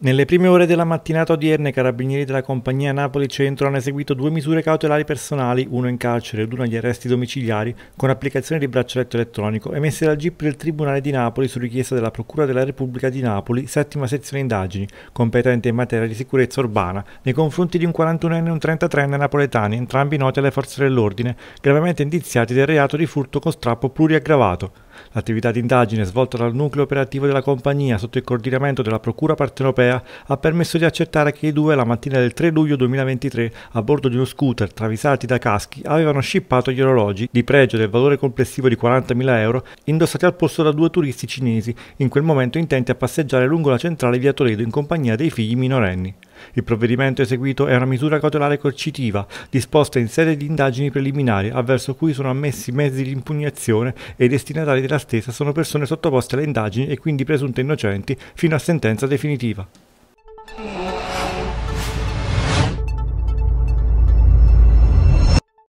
Nelle prime ore della mattinata odierna i carabinieri della compagnia Napoli Centro hanno eseguito due misure cautelari personali, uno in carcere ed uno agli arresti domiciliari, con applicazione di braccialetto elettronico, emesse dal GIP del Tribunale di Napoli su richiesta della Procura della Repubblica di Napoli, settima sezione indagini, competente in materia di sicurezza urbana, nei confronti di un 41enne e un 33enne napoletani, entrambi noti alle forze dell'ordine, gravemente indiziati del reato di furto con strappo pluriaggravato. L'attività di indagine svolta dal nucleo operativo della compagnia sotto il coordinamento della Procura Partenopea ha permesso di accertare che i due la mattina del 3 luglio 2023 a bordo di uno scooter travisati da caschi avevano scippato gli orologi di pregio del valore complessivo di 40.000 euro indossati al posto da due turisti cinesi in quel momento intenti a passeggiare lungo la centrale via Toledo in compagnia dei figli minorenni. Il provvedimento eseguito è una misura cautelare coercitiva, disposta in sede di indagini preliminari, avverso cui sono ammessi mezzi di impugnazione e i destinatari della stessa sono persone sottoposte alle indagini e quindi presunte innocenti fino a sentenza definitiva.